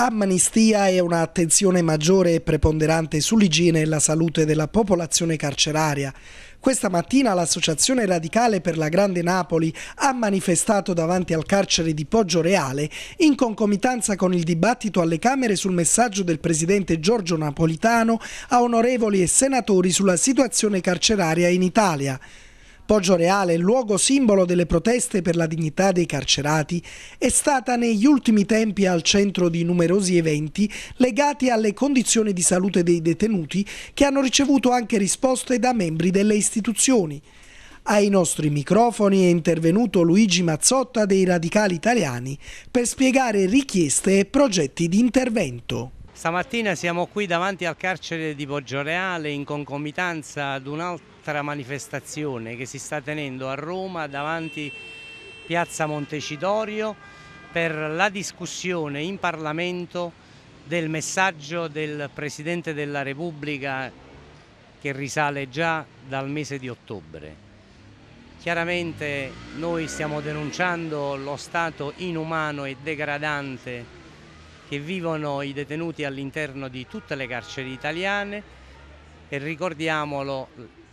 amnistia e un'attenzione maggiore e preponderante sull'igiene e la salute della popolazione carceraria. Questa mattina l'Associazione Radicale per la Grande Napoli ha manifestato davanti al carcere di Poggio Reale in concomitanza con il dibattito alle Camere sul messaggio del Presidente Giorgio Napolitano a onorevoli e senatori sulla situazione carceraria in Italia. Poggio Reale, luogo simbolo delle proteste per la dignità dei carcerati, è stata negli ultimi tempi al centro di numerosi eventi legati alle condizioni di salute dei detenuti che hanno ricevuto anche risposte da membri delle istituzioni. Ai nostri microfoni è intervenuto Luigi Mazzotta dei Radicali Italiani per spiegare richieste e progetti di intervento. Stamattina siamo qui davanti al carcere di Poggioreale in concomitanza ad un'altra manifestazione che si sta tenendo a Roma davanti Piazza Montecitorio per la discussione in Parlamento del messaggio del Presidente della Repubblica che risale già dal mese di ottobre. Chiaramente noi stiamo denunciando lo stato inumano e degradante che vivono i detenuti all'interno di tutte le carceri italiane e ricordiamolo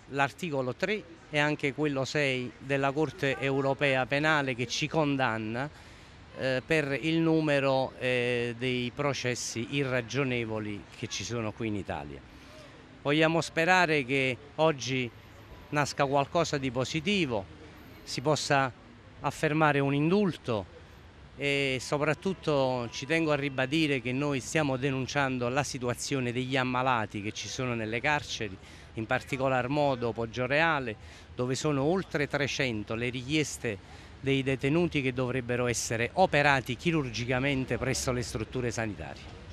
l'articolo 3 e anche quello 6 della Corte Europea Penale che ci condanna eh, per il numero eh, dei processi irragionevoli che ci sono qui in Italia. Vogliamo sperare che oggi nasca qualcosa di positivo, si possa affermare un indulto, e soprattutto ci tengo a ribadire che noi stiamo denunciando la situazione degli ammalati che ci sono nelle carceri, in particolar modo Poggioreale, dove sono oltre 300 le richieste dei detenuti che dovrebbero essere operati chirurgicamente presso le strutture sanitarie.